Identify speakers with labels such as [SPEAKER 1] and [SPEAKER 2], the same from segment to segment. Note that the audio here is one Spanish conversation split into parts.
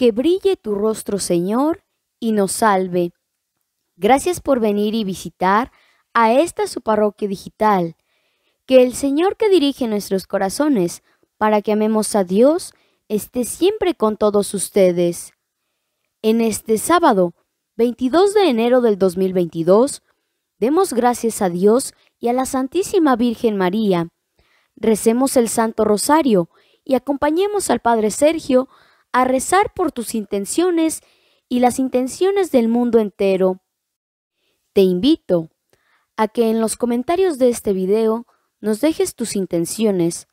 [SPEAKER 1] Que brille tu rostro, Señor, y nos salve. Gracias por venir y visitar a esta su parroquia digital. Que el Señor que dirige nuestros corazones para que amemos a Dios esté siempre con todos ustedes. En este sábado, 22 de enero del 2022, demos gracias a Dios y a la Santísima Virgen María. Recemos el Santo Rosario y acompañemos al Padre Sergio a rezar por tus intenciones y las intenciones del mundo entero. Te invito a que en los comentarios de este video nos dejes tus intenciones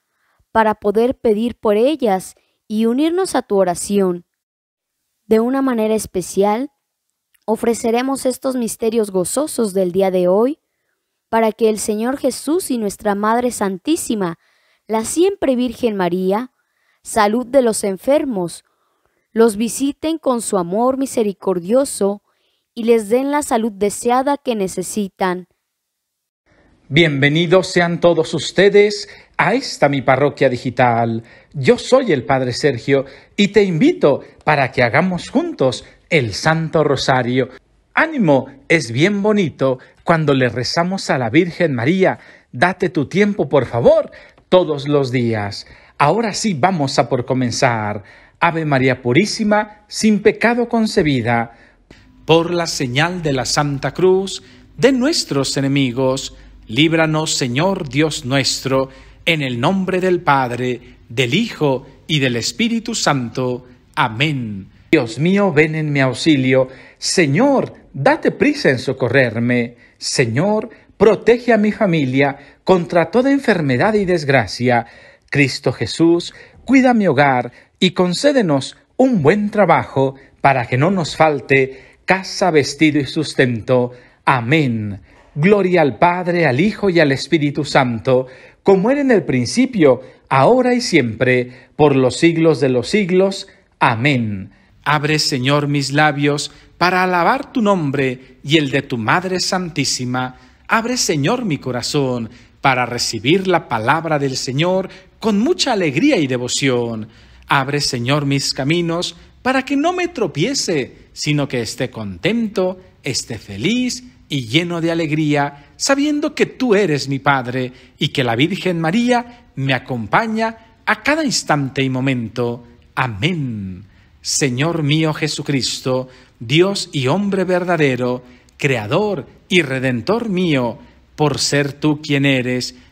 [SPEAKER 1] para poder pedir por ellas y unirnos a tu oración. De una manera especial, ofreceremos estos misterios gozosos del día de hoy para que el Señor Jesús y nuestra Madre Santísima, la siempre Virgen María, salud de los enfermos, los visiten con su amor misericordioso y les den la salud deseada que necesitan.
[SPEAKER 2] Bienvenidos sean todos ustedes a esta mi parroquia digital. Yo soy el Padre Sergio y te invito para que hagamos juntos el Santo Rosario. Ánimo, es bien bonito cuando le rezamos a la Virgen María. Date tu tiempo, por favor, todos los días. Ahora sí vamos a por comenzar. Ave María Purísima, sin pecado concebida. Por la señal de la Santa Cruz, de nuestros enemigos, líbranos Señor Dios nuestro, en el nombre del Padre, del Hijo y del Espíritu Santo. Amén. Dios mío, ven en mi auxilio. Señor, date prisa en socorrerme. Señor, protege a mi familia contra toda enfermedad y desgracia Cristo Jesús, cuida mi hogar y concédenos un buen trabajo para que no nos falte casa, vestido y sustento. Amén. Gloria al Padre, al Hijo y al Espíritu Santo, como era en el principio, ahora y siempre, por los siglos de los siglos. Amén. Abre, Señor, mis labios para alabar tu nombre y el de tu Madre Santísima. Abre, Señor, mi corazón para recibir la palabra del Señor con mucha alegría y devoción. Abre, Señor, mis caminos para que no me tropiece, sino que esté contento, esté feliz y lleno de alegría, sabiendo que tú eres mi Padre y que la Virgen María me acompaña a cada instante y momento. Amén. Señor mío Jesucristo, Dios y hombre verdadero, Creador y Redentor mío, por ser tú quien eres,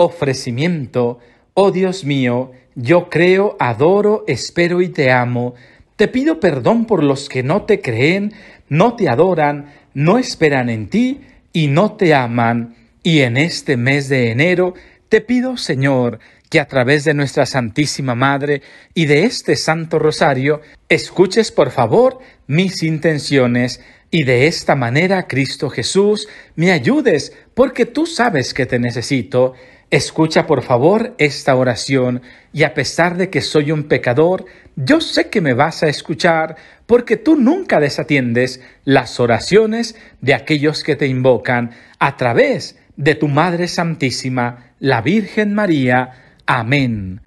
[SPEAKER 2] ofrecimiento. Oh Dios mío, yo creo, adoro, espero y te amo. Te pido perdón por los que no te creen, no te adoran, no esperan en ti y no te aman. Y en este mes de enero te pido, Señor, que a través de nuestra Santísima Madre y de este Santo Rosario, escuches por favor mis intenciones y de esta manera, Cristo Jesús, me ayudes porque tú sabes que te necesito. Escucha por favor esta oración y a pesar de que soy un pecador, yo sé que me vas a escuchar porque tú nunca desatiendes las oraciones de aquellos que te invocan a través de tu Madre Santísima, la Virgen María. Amén.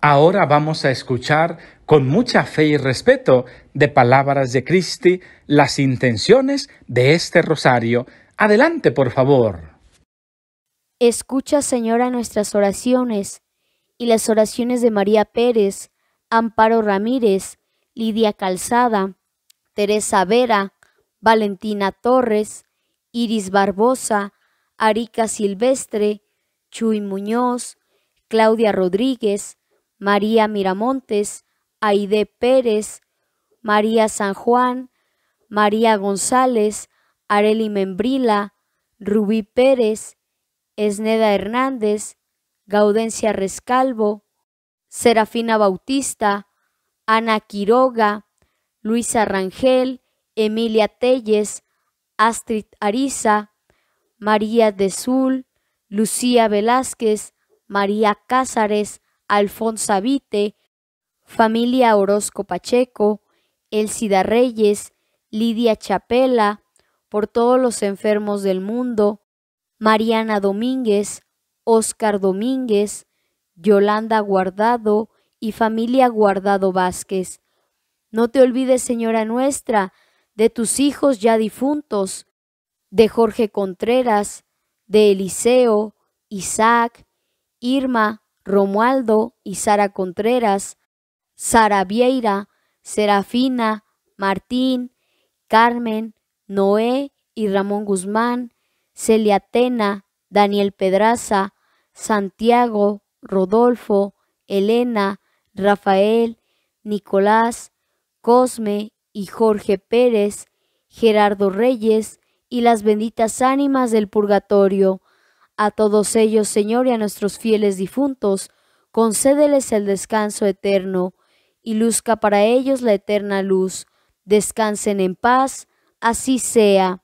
[SPEAKER 2] Ahora vamos a escuchar con mucha fe y respeto de palabras de Cristi las intenciones de este rosario. Adelante, por favor.
[SPEAKER 1] Escucha, Señora, nuestras oraciones y las oraciones de María Pérez, Amparo Ramírez, Lidia Calzada, Teresa Vera, Valentina Torres, Iris Barbosa, Arica Silvestre, Chuy Muñoz, Claudia Rodríguez, María Miramontes, Aide Pérez, María San Juan, María González, Areli Membrila, Rubí Pérez, Esneda Hernández, Gaudencia Rescalvo, Serafina Bautista, Ana Quiroga, Luisa Rangel, Emilia Telles, Astrid Ariza, María de Sul, Lucía Velázquez, María Cázares, Alfonso Vite, familia Orozco Pacheco, Elsida Reyes, Lidia Chapela, por todos los enfermos del mundo, Mariana Domínguez, Óscar Domínguez, Yolanda Guardado y familia Guardado Vázquez. No te olvides, Señora nuestra, de tus hijos ya difuntos, de Jorge Contreras, de Eliseo, Isaac, Irma, Romualdo y Sara Contreras, Sara Vieira, Serafina, Martín, Carmen, Noé y Ramón Guzmán, Celia Atena, Daniel Pedraza, Santiago, Rodolfo, Elena, Rafael, Nicolás, Cosme y Jorge Pérez, Gerardo Reyes y las benditas ánimas del purgatorio. A todos ellos, Señor, y a nuestros fieles difuntos, concédeles el descanso eterno, y luzca para ellos la eterna luz. Descansen en paz, así sea.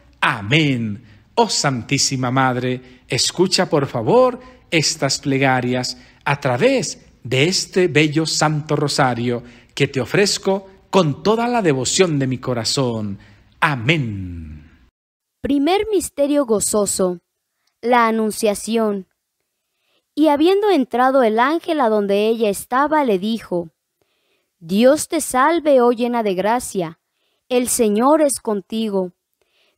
[SPEAKER 2] Amén. Oh Santísima Madre, escucha por favor estas plegarias a través de este bello Santo Rosario que te ofrezco con toda la devoción de mi corazón. Amén.
[SPEAKER 1] Primer misterio gozoso. La Anunciación. Y habiendo entrado el ángel a donde ella estaba, le dijo, Dios te salve, oh llena de gracia, el Señor es contigo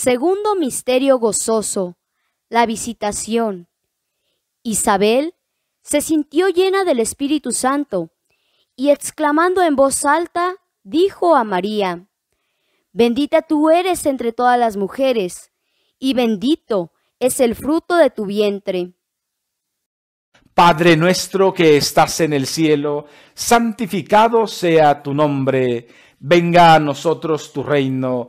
[SPEAKER 1] Segundo misterio gozoso, la visitación. Isabel se sintió llena del Espíritu Santo y exclamando en voz alta, dijo a María, Bendita tú eres entre todas las mujeres, y bendito es el fruto de tu vientre.
[SPEAKER 2] Padre nuestro que estás en el cielo, santificado sea tu nombre, venga a nosotros tu reino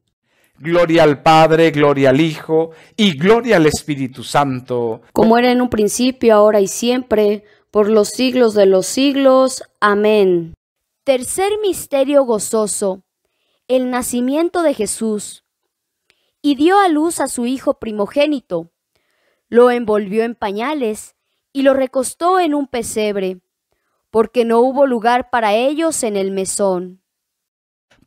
[SPEAKER 2] Gloria al Padre, gloria al Hijo y gloria al Espíritu Santo.
[SPEAKER 1] Como era en un principio, ahora y siempre, por los siglos de los siglos. Amén. Tercer misterio gozoso. El nacimiento de Jesús. Y dio a luz a su Hijo primogénito. Lo envolvió en pañales y lo recostó en un pesebre, porque no hubo lugar para ellos en el mesón.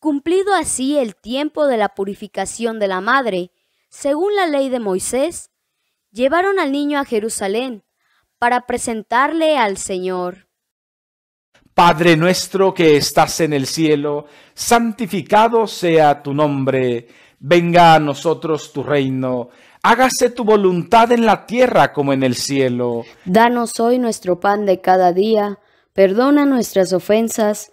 [SPEAKER 1] Cumplido así el tiempo de la purificación de la madre, según la ley de Moisés, llevaron al niño a Jerusalén para presentarle al Señor.
[SPEAKER 2] Padre nuestro que estás en el cielo, santificado sea tu nombre, venga a nosotros tu reino, hágase tu voluntad en la tierra como en el cielo.
[SPEAKER 1] Danos hoy nuestro pan de cada día, perdona nuestras ofensas,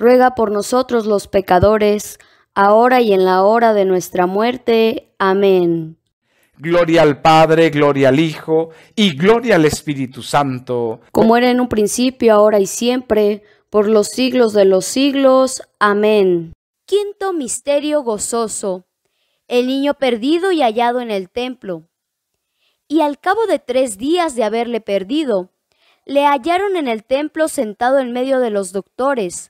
[SPEAKER 1] ruega por nosotros los pecadores, ahora y en la hora de nuestra muerte. Amén.
[SPEAKER 2] Gloria al Padre, gloria al Hijo y gloria al Espíritu Santo.
[SPEAKER 1] Como era en un principio, ahora y siempre, por los siglos de los siglos. Amén. Quinto misterio gozoso. El niño perdido y hallado en el templo. Y al cabo de tres días de haberle perdido, le hallaron en el templo sentado en medio de los doctores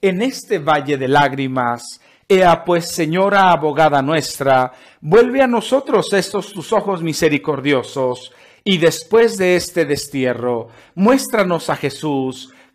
[SPEAKER 2] en este valle de lágrimas. Ea pues, Señora abogada nuestra, vuelve a nosotros estos tus ojos misericordiosos, y después de este destierro, muéstranos a Jesús,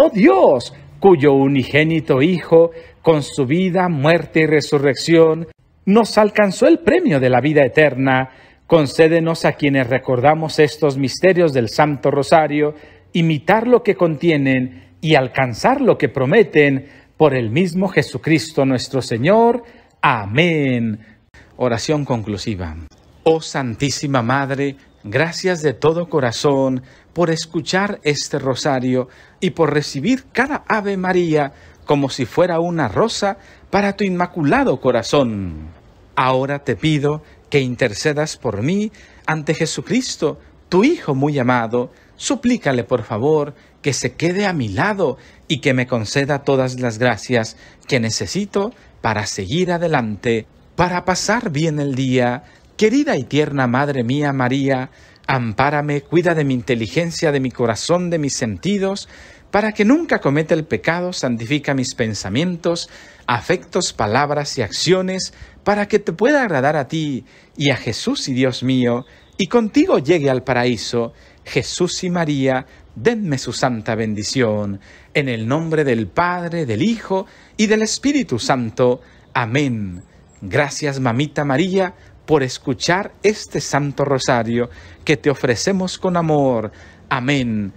[SPEAKER 2] oh Dios, cuyo unigénito Hijo, con su vida, muerte y resurrección, nos alcanzó el premio de la vida eterna, concédenos a quienes recordamos estos misterios del Santo Rosario, imitar lo que contienen y alcanzar lo que prometen por el mismo Jesucristo nuestro Señor. Amén. Oración conclusiva. Oh Santísima Madre, Gracias de todo corazón por escuchar este rosario y por recibir cada Ave María como si fuera una rosa para tu inmaculado corazón. Ahora te pido que intercedas por mí ante Jesucristo, tu Hijo muy amado. Suplícale, por favor, que se quede a mi lado y que me conceda todas las gracias que necesito para seguir adelante, para pasar bien el día Querida y tierna Madre mía María, ampárame, cuida de mi inteligencia, de mi corazón, de mis sentidos, para que nunca cometa el pecado, santifica mis pensamientos, afectos, palabras y acciones, para que te pueda agradar a ti y a Jesús y Dios mío, y contigo llegue al paraíso. Jesús y María, denme su santa bendición. En el nombre del Padre, del Hijo y del Espíritu Santo. Amén. Gracias, mamita María por escuchar este Santo Rosario que te ofrecemos con amor. Amén.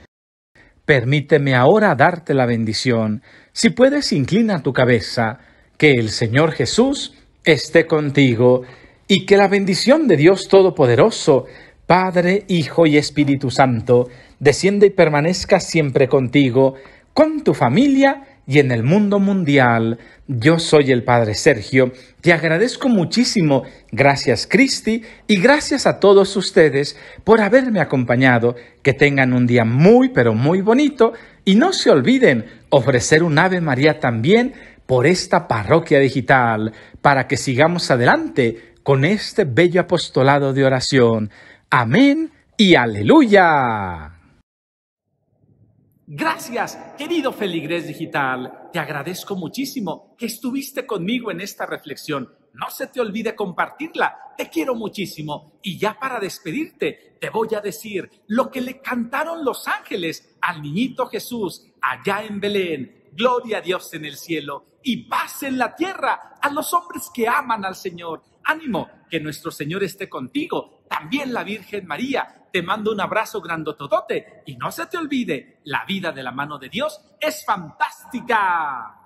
[SPEAKER 2] Permíteme ahora darte la bendición. Si puedes, inclina tu cabeza. Que el Señor Jesús esté contigo y que la bendición de Dios Todopoderoso, Padre, Hijo y Espíritu Santo, descienda y permanezca siempre contigo, con tu familia y en el mundo mundial. Yo soy el Padre Sergio. Te agradezco muchísimo. Gracias Cristi y gracias a todos ustedes por haberme acompañado. Que tengan un día muy pero muy bonito y no se olviden ofrecer un Ave María también por esta parroquia digital para que sigamos adelante con este bello apostolado de oración. Amén y aleluya. Gracias, querido feligres Digital. Te agradezco muchísimo que estuviste conmigo en esta reflexión. No se te olvide compartirla. Te quiero muchísimo. Y ya para despedirte, te voy a decir lo que le cantaron los ángeles al niñito Jesús allá en Belén. Gloria a Dios en el cielo y paz en la tierra a los hombres que aman al Señor. Ánimo, que nuestro Señor esté contigo también la Virgen María. Te mando un abrazo grandototote y no se te olvide, la vida de la mano de Dios es fantástica.